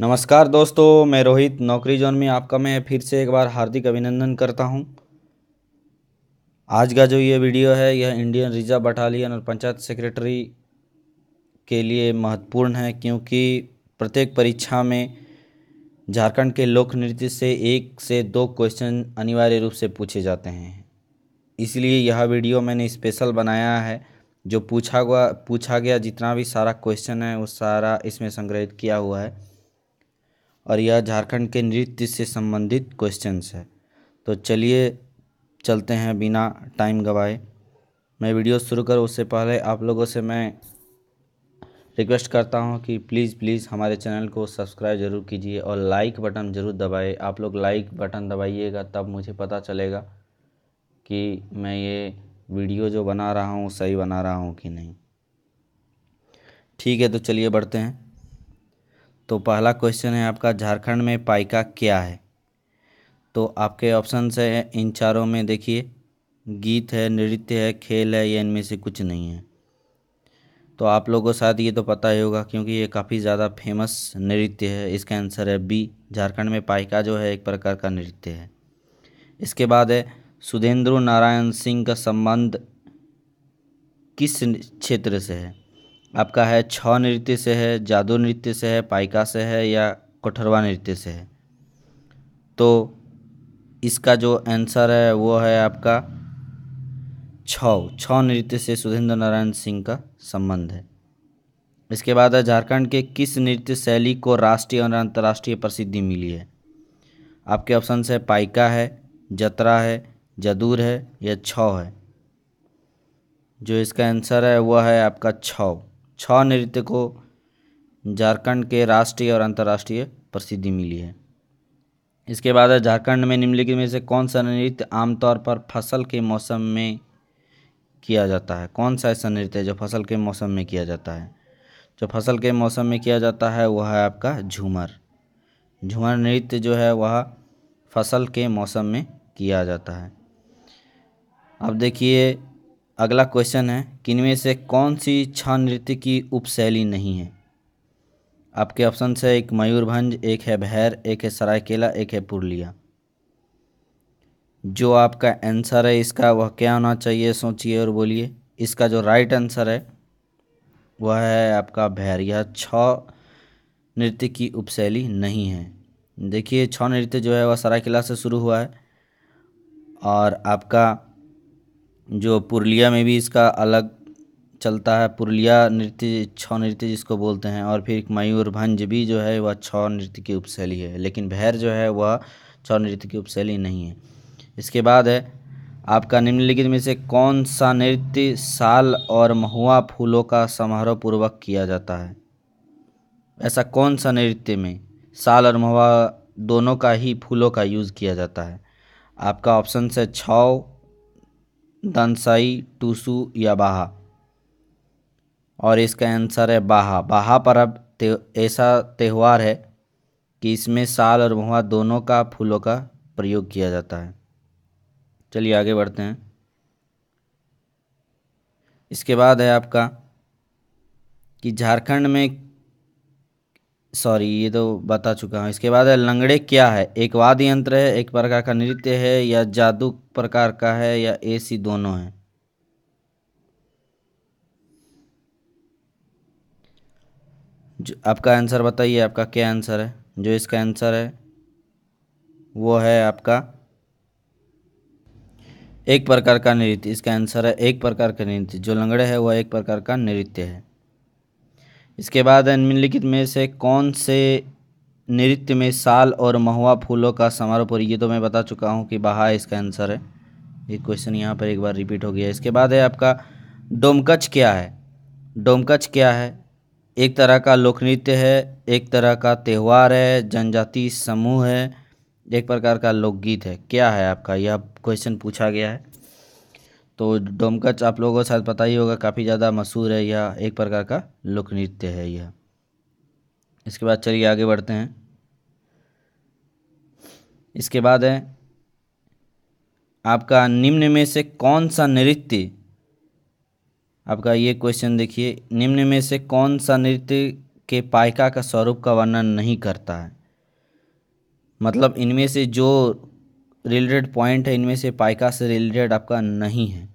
नमस्कार दोस्तों मैं रोहित नौकरी जोन में आपका मैं फिर से एक बार हार्दिक अभिनंदन करता हूं आज का जो ये वीडियो है यह इंडियन रिजर्व बटालियन और पंचायत सेक्रेटरी के लिए महत्वपूर्ण है क्योंकि प्रत्येक परीक्षा में झारखंड के लोक नृत्य से एक से दो क्वेश्चन अनिवार्य रूप से पूछे जाते हैं इसलिए यह वीडियो मैंने स्पेशल बनाया है जो पूछा हुआ पूछा गया जितना भी सारा क्वेश्चन है वो सारा इसमें संग्रहित किया हुआ है और यह झारखंड के नृत्य से संबंधित क्वेश्चंस है तो चलिए चलते हैं बिना टाइम गवाए मैं वीडियो शुरू करूँ उससे पहले आप लोगों से मैं रिक्वेस्ट करता हूं कि प्लीज़ प्लीज़ हमारे चैनल को सब्सक्राइब ज़रूर कीजिए और लाइक बटन ज़रूर दबाए आप लोग लाइक बटन दबाइएगा तब मुझे पता चलेगा कि मैं ये वीडियो जो बना रहा हूँ सही बना रहा हूँ कि नहीं ठीक है तो चलिए बढ़ते हैं तो पहला क्वेश्चन है आपका झारखंड में पाइका क्या है तो आपके ऑप्शन से है इन चारों में देखिए गीत है नृत्य है खेल है या इनमें से कुछ नहीं है तो आप लोगों को शायद ये तो पता ही होगा क्योंकि ये काफ़ी ज़्यादा फेमस नृत्य है इसका आंसर है बी झारखंड में पाइका जो है एक प्रकार का नृत्य है इसके बाद है सुधेंद्र नारायण सिंह का संबंध किस क्षेत्र से है आपका है छ नृत्य से है जादू नृत्य से है पाइका से है या कोठरवा नृत्य से है तो इसका जो आंसर है वो है आपका छ छ नृत्य से सुधेंद्र नारायण सिंह का संबंध है इसके बाद है झारखंड के किस नृत्य शैली को राष्ट्रीय और अंतर्राष्ट्रीय प्रसिद्धि मिली है आपके ऑप्शन है पाइका है जतरा है जदूर है या छ है जो इसका आंसर है वह है आपका छव छः नृत्य को झारखंड के राष्ट्रीय और अंतर्राष्ट्रीय प्रसिद्धि मिली है इसके बाद है झारखंड में निम्नलिखित में से कौन सा नृत्य आमतौर पर फसल के मौसम में किया जाता है कौन सा ऐसा नृत्य है जो फसल के मौसम में किया जाता है जो फसल के मौसम में किया जाता है वह है आपका झूमर झूमर नृत्य जो है वह फसल के मौसम में किया जाता है अब देखिए अगला क्वेश्चन है कि इनमें से कौन सी छा नृत्य की उपशैली नहीं है आपके ऑप्शन है एक मयूरभंज एक है भैर एक है सरायकेला एक है पुरलिया जो आपका आंसर है इसका वह क्या होना चाहिए सोचिए और बोलिए इसका जो राइट आंसर है वह है आपका भैर यह छ नृत्य की उपशैली नहीं है देखिए छ नृत्य जो है वह सरायकेला से शुरू हुआ है और आपका जो पुरलिया में भी इसका अलग चलता है पुरलिया नृत्य छौ नृत्य जिसको बोलते हैं और फिर मयूरभंज भी जो है वह छौ नृत्य की उपशैली है लेकिन भैर जो है वह छौ नृत्य की उपशैली नहीं है इसके बाद है आपका निम्नलिखित में से कौन सा नृत्य साल और महुआ फूलों का समारोह पूर्वक किया जाता है ऐसा कौन सा नृत्य में साल और महुआ दोनों का ही फूलों का यूज़ किया जाता है आपका ऑप्शन है छौ दंसाई टूसू या बाहा और इसका आंसर है बाहा बाहा पर्व ऐसा त्यौहार है कि इसमें साल और महुआ दोनों का फूलों का प्रयोग किया जाता है चलिए आगे बढ़ते हैं इसके बाद है आपका कि झारखंड में सॉरी ये तो बता चुका हूँ इसके बाद है लंगड़े क्या है एक वाद्य यंत्र है एक प्रकार का नृत्य है या जादू प्रकार का है या ए सी दोनों है जो आपका आंसर बताइए आपका क्या आंसर है जो इसका आंसर है वो है आपका एक प्रकार का नृत्य इसका आंसर है एक प्रकार का नृत्य जो लंगड़े है वह एक प्रकार का नृत्य है इसके बाद निम्नलिखित में से कौन से नृत्य में साल और महुआ फूलों का समारोह पूरी ये तो मैं बता चुका हूँ कि बहा इसका आंसर है ये क्वेश्चन यहाँ पर एक बार रिपीट हो गया इसके बाद है आपका डोमकच क्या है डोमकच क्या है एक तरह का लोक नृत्य है एक तरह का त्यौहार है जनजाति समूह है एक प्रकार का लोकगीत है क्या है आपका यह क्वेश्चन पूछा गया है तो डोमकच आप लोगों को शायद पता ही होगा काफ़ी ज़्यादा मशहूर है यह एक प्रकार का लोक नृत्य है यह इसके बाद चलिए आगे बढ़ते हैं इसके बाद है आपका निम्न में से कौन सा नृत्य आपका ये क्वेश्चन देखिए निम्न में से कौन सा नृत्य के पायका का स्वरूप का वर्णन नहीं करता है मतलब इनमें से जो रिलेटेड पॉइंट है इनमें से पाइका से रिलेटेड आपका नहीं है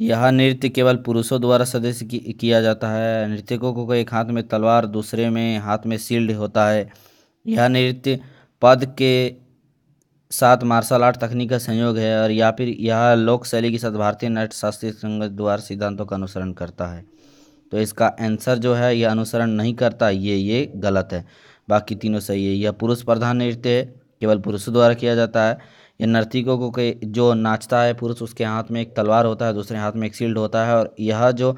यह नृत्य केवल पुरुषों द्वारा सदस्य की, किया जाता है नृत्यकों को एक हाथ में तलवार दूसरे में हाथ में शील्ड होता है यह नृत्य पद के साथ मार्शल आर्ट तकनीक का संयोग है और या फिर यह लोक शैली के साथ भारतीय शास्त्रीय संगत द्वारा सिद्धांतों का अनुसरण करता है तो इसका आंसर जो है यह अनुसरण नहीं करता ये ये गलत है बाकी तीनों सही है यह पुरुष प्रधान नृत्य है केवल पुरुषों द्वारा किया जाता है या नर्तिकों को के जो नाचता है पुरुष उसके हाथ में एक तलवार होता है दूसरे हाथ में एक शील्ड होता है और यह जो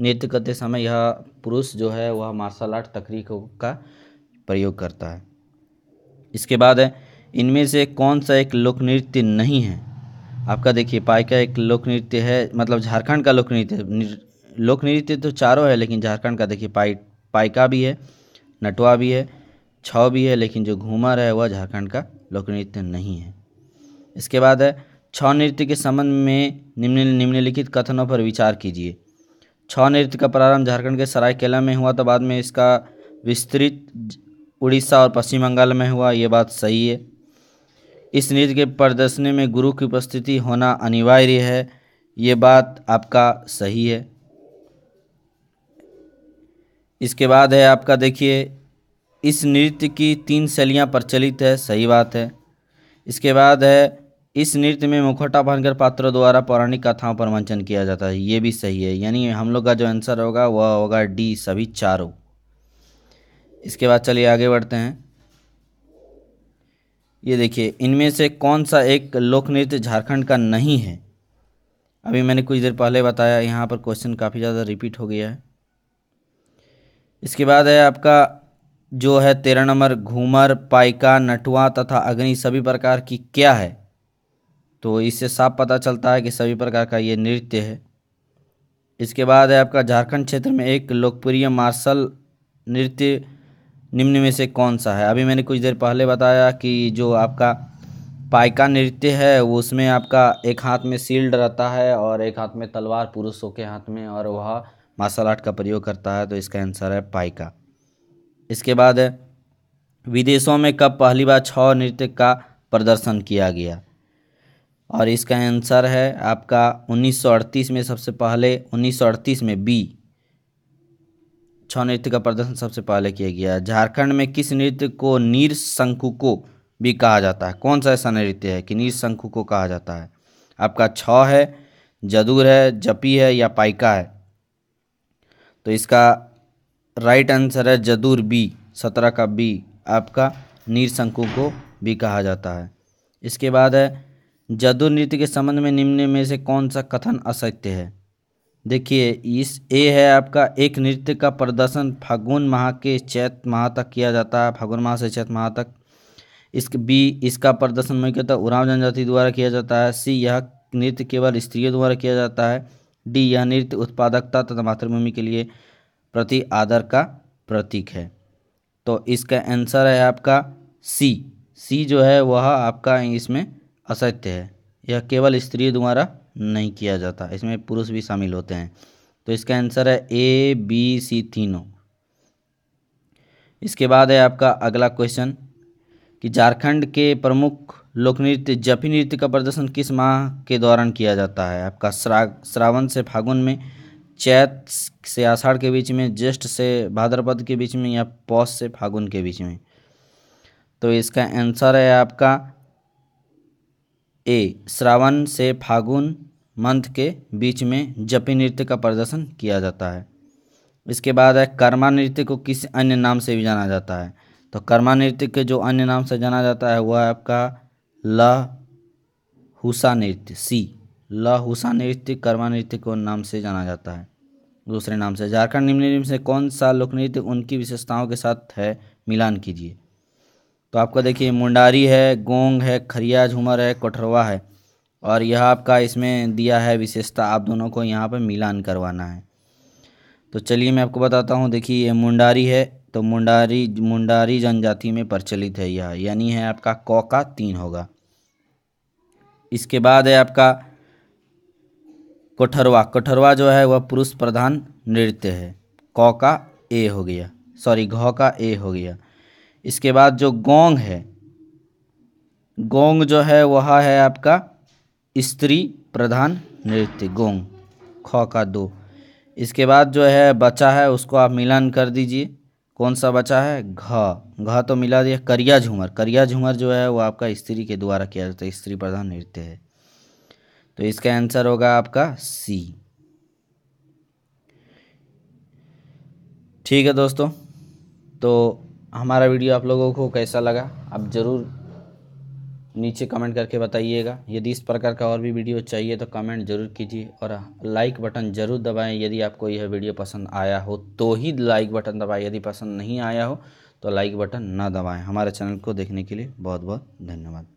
नृत्य करते समय यह पुरुष जो है वह मार्शल आर्ट तकनीकों का प्रयोग करता है इसके बाद है इनमें से कौन सा एक लोक नृत्य नहीं है आपका देखिए पाई का एक लोक नृत्य है मतलब झारखंड का लोक नृत्य लोक नृत्य तो चारों है लेकिन झारखंड का देखिए पाई पाइका भी है नटवा भी है छव भी है लेकिन जो घूमर है वह झारखंड का लोक नृत्य नहीं है इसके बाद है छ नृत्य के संबंध में निम्न निम्नलिखित कथनों पर विचार कीजिए छ नृत्य का प्रारंभ झारखंड के सरायकेला में हुआ तो बाद में इसका विस्तृत उड़ीसा और पश्चिम बंगाल में हुआ ये बात सही है इस नृत्य के प्रदर्शनी में गुरु की उपस्थिति होना अनिवार्य है ये बात आपका सही है इसके बाद है आपका देखिए इस नृत्य की तीन शैलियाँ प्रचलित है सही बात है इसके बाद है इस नृत्य में मुखौटा पहनकर पात्रों द्वारा पौराणिक कथाओं पर मंचन किया जाता है ये भी सही है यानी हम लोग का जो आंसर होगा वह होगा डी सभी चारों इसके बाद चलिए आगे बढ़ते हैं ये देखिए इनमें से कौन सा एक लोक नृत्य झारखंड का नहीं है अभी मैंने कुछ देर पहले बताया यहाँ पर क्वेश्चन काफ़ी ज़्यादा रिपीट हो गया है इसके बाद है आपका जो है तेरह नंबर घूमर पाइका नटुआ तथा अग्नि सभी प्रकार की क्या है तो इससे साफ पता चलता है कि सभी प्रकार का ये नृत्य है इसके बाद है आपका झारखंड क्षेत्र में एक लोकप्रिय मार्शल नृत्य निम्न में से कौन सा है अभी मैंने कुछ देर पहले बताया कि जो आपका पाइका नृत्य है वो उसमें आपका एक हाथ में शील्ड रहता है और एक हाथ में तलवार पुरुषों के हाथ में और वह मार्शल आर्ट का प्रयोग करता है तो इसका आंसर है पाइका इसके बाद विदेशों में कब पहली बार छ नृत्य का प्रदर्शन किया गया और इसका आंसर है आपका 1938 में सबसे पहले 1938 में बी छ नृत्य का प्रदर्शन सबसे पहले किया गया झारखंड में किस नृत्य को नीर को भी कहा जाता है कौन सा ऐसा नृत्य है कि नीर को कहा जाता है आपका छ है जदूर है जपी है या पाइका है तो इसका राइट आंसर है जदूर बी सत्रह का बी आपका नीर शंकु को भी कहा जाता है इसके बाद है जदू नृत्य के संबंध में निम्न में से कौन सा कथन असत्य है देखिए इस ए है आपका एक नृत्य का प्रदर्शन फागुन माह के चैत माह तक किया जाता है फागुन माह से चैत माह तक इस बी इसका प्रदर्शन मुख्यतः उराव जनजाति द्वारा किया जाता है सी यह नृत्य केवल स्त्रियों द्वारा किया जाता है डी यह नृत्य उत्पादकता तथा मातृभूमि के लिए प्रति आदर का प्रतीक है तो इसका आंसर है आपका सी सी जो है वह आपका इसमें असत्य है यह केवल स्त्री द्वारा नहीं किया जाता इसमें पुरुष भी शामिल होते हैं तो इसका आंसर है ए बी सी तीनों इसके बाद है आपका अगला क्वेश्चन कि झारखंड के प्रमुख लोक नृत्य जफी नृत्य का प्रदर्शन किस माह के दौरान किया जाता है आपका श्रा श्रावण से फागुन में चैत से आषाढ़ के बीच में ज्येष्ठ से भाद्रपद के बीच में या पौष से फागुन के बीच में तो इसका आंसर है आपका ए श्रावण से फागुन मंथ के बीच में जपी नृत्य का प्रदर्शन किया जाता है इसके बाद है कर्मा नृत्य को किस अन्य नाम से भी जाना जाता है तो कर्मा नृत्य के जो अन्य नाम से जाना जाता है वह है आपका हुसा नृत्य सी ल हुसा नृत्य कर्मा नृत्य को नाम से जाना जाता है दूसरे नाम से झारखंड निम्न निम्न से कौन सा लोक नृत्य उनकी विशेषताओं के साथ है मिलान कीजिए तो आपका देखिए मुंडारी है गोंग है खरिया झूमर है कठरवा है और यह आपका इसमें दिया है विशेषता आप दोनों को यहाँ पर मिलान करवाना है तो चलिए मैं आपको बताता हूँ देखिए ये मुंडारी है तो मुंडारी मुंडारी जनजाति में प्रचलित है यह यानी है आपका कौ का तीन होगा इसके बाद है आपका कोठरवा कोठरवा जो है वह पुरुष प्रधान नृत्य है कौ का ए हो गया सॉरी घ का ए हो गया इसके बाद जो गोंग है गोंग जो है वह है आपका स्त्री प्रधान नृत्य गोंग ख का दो इसके बाद जो है बचा है उसको आप मिलान कर दीजिए कौन सा बचा है घ घ तो मिला दिया करिया झूमर करिया झूमर जो है वो आपका स्त्री के द्वारा किया जाता है स्त्री प्रधान नृत्य है तो इसका आंसर होगा आपका सी ठीक है दोस्तों तो हमारा वीडियो आप लोगों को कैसा लगा आप ज़रूर नीचे कमेंट करके बताइएगा यदि इस प्रकार का और भी वीडियो चाहिए तो कमेंट जरूर कीजिए और लाइक बटन ज़रूर दबाएं यदि आपको यह वीडियो पसंद आया हो तो ही लाइक बटन दबाएं यदि पसंद नहीं आया हो तो लाइक बटन ना दबाएं हमारे चैनल को देखने के लिए बहुत बहुत धन्यवाद